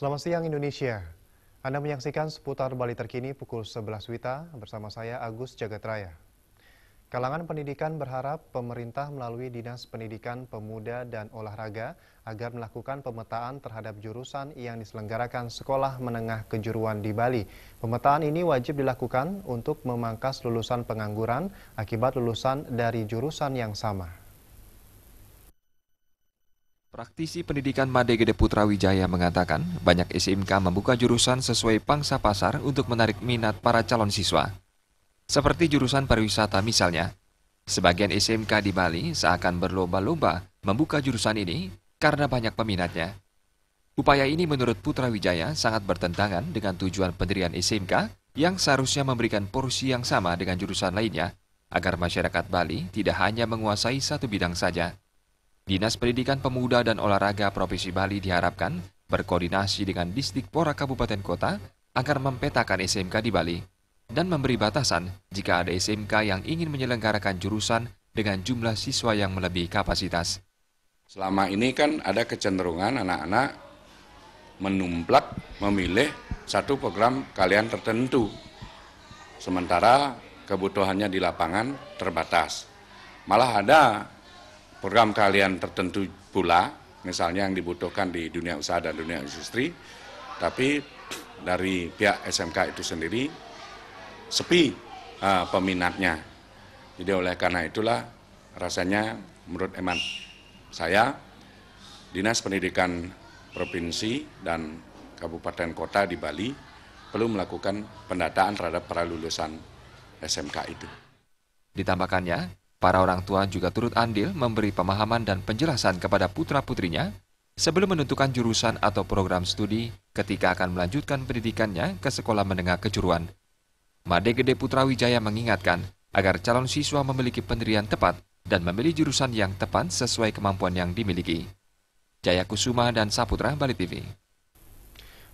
Selamat siang Indonesia. Anda menyaksikan seputar Bali terkini pukul 11 Wita bersama saya Agus Jagatraya. Kalangan pendidikan berharap pemerintah melalui Dinas Pendidikan Pemuda dan Olahraga agar melakukan pemetaan terhadap jurusan yang diselenggarakan sekolah menengah kejuruan di Bali. Pemetaan ini wajib dilakukan untuk memangkas lulusan pengangguran akibat lulusan dari jurusan yang sama. Praktisi pendidikan Made Gede Putra Wijaya mengatakan, banyak SMK membuka jurusan sesuai pangsa pasar untuk menarik minat para calon siswa. Seperti jurusan pariwisata misalnya. Sebagian SMK di Bali seakan berlomba-lomba membuka jurusan ini karena banyak peminatnya. Upaya ini menurut Putra Wijaya sangat bertentangan dengan tujuan pendirian SMK yang seharusnya memberikan porsi yang sama dengan jurusan lainnya agar masyarakat Bali tidak hanya menguasai satu bidang saja. Dinas Pendidikan Pemuda dan Olahraga Provinsi Bali diharapkan berkoordinasi dengan Distrik Pora Kabupaten Kota agar mempetakan SMK di Bali dan memberi batasan jika ada SMK yang ingin menyelenggarakan jurusan dengan jumlah siswa yang melebihi kapasitas. Selama ini kan ada kecenderungan anak-anak menumplak memilih satu program kalian tertentu. Sementara kebutuhannya di lapangan terbatas. Malah ada program keahlian tertentu pula, misalnya yang dibutuhkan di dunia usaha dan dunia industri, tapi dari pihak SMK itu sendiri sepi uh, peminatnya. Jadi oleh karena itulah rasanya menurut eman saya Dinas Pendidikan Provinsi dan Kabupaten Kota di Bali perlu melakukan pendataan terhadap para lulusan SMK itu. Ditambahkannya, Para orang tua juga turut andil memberi pemahaman dan penjelasan kepada putra-putrinya sebelum menentukan jurusan atau program studi ketika akan melanjutkan pendidikannya ke sekolah menengah kejuruan. Made Gede Putra Wijaya mengingatkan agar calon siswa memiliki pendirian tepat dan memilih jurusan yang tepat sesuai kemampuan yang dimiliki. Jaya Kusuma dan Saputra Bali TV.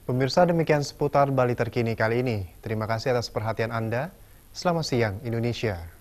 Pemirsa demikian seputar Bali terkini kali ini. Terima kasih atas perhatian Anda. Selamat siang Indonesia.